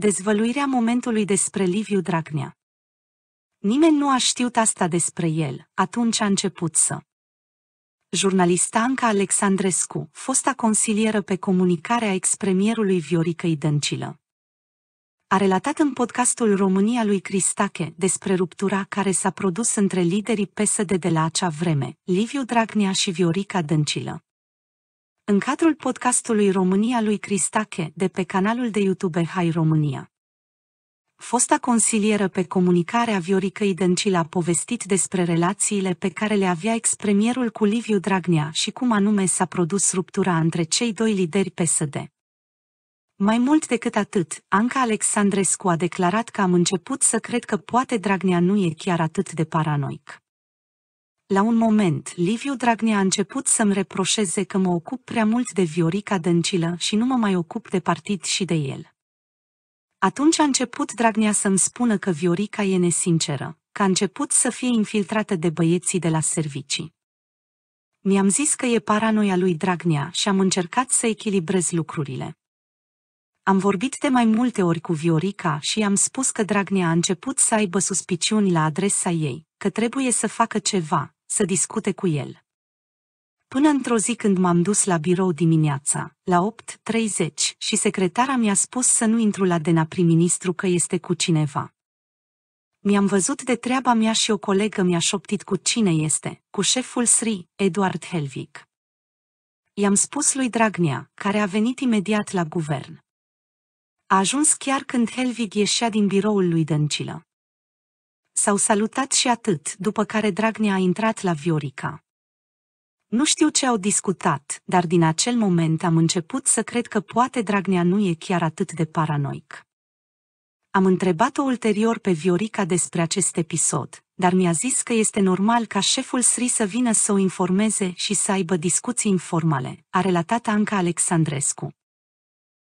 Dezvăluirea momentului despre Liviu Dragnea Nimeni nu a știut asta despre el, atunci a început să. Jurnalista Anca Alexandrescu, fosta consilieră pe comunicare a ex-premierului Vioricăi Dăncilă, a relatat în podcastul România lui Cristache despre ruptura care s-a produs între liderii PSD de la acea vreme, Liviu Dragnea și Viorica Dăncilă în cadrul podcastului România lui Cristache de pe canalul de YouTube Hai România. Fosta consilieră pe comunicarea Viorica Dăncil a povestit despre relațiile pe care le avea expremierul cu Liviu Dragnea și cum anume s-a produs ruptura între cei doi lideri PSD. Mai mult decât atât, Anca Alexandrescu a declarat că am început să cred că poate Dragnea nu e chiar atât de paranoic. La un moment, Liviu Dragnea a început să-mi reproșeze că mă ocup prea mult de Viorica Dăncilă și nu mă mai ocup de partid și de el. Atunci a început Dragnea să-mi spună că Viorica e nesinceră, că a început să fie infiltrată de băieții de la servicii. Mi-am zis că e paranoia lui Dragnea și am încercat să echilibrez lucrurile. Am vorbit de mai multe ori cu Viorica și i-am spus că Dragnea a început să aibă suspiciuni la adresa ei, că trebuie să facă ceva, să discute cu el. Până într-o zi când m-am dus la birou dimineața, la 8.30, și secretara mi-a spus să nu intru la Dena prim-ministru că este cu cineva. Mi-am văzut de treaba mea și o colegă mi-a șoptit cu cine este, cu șeful SRI, Eduard Helvig. I-am spus lui Dragnea, care a venit imediat la guvern. A ajuns chiar când Helvig ieșea din biroul lui Dăncilă. S-au salutat și atât, după care Dragnea a intrat la Viorica. Nu știu ce au discutat, dar din acel moment am început să cred că poate Dragnea nu e chiar atât de paranoic. Am întrebat-o ulterior pe Viorica despre acest episod, dar mi-a zis că este normal ca șeful SRI să vină să o informeze și să aibă discuții informale, a relatat Anca Alexandrescu.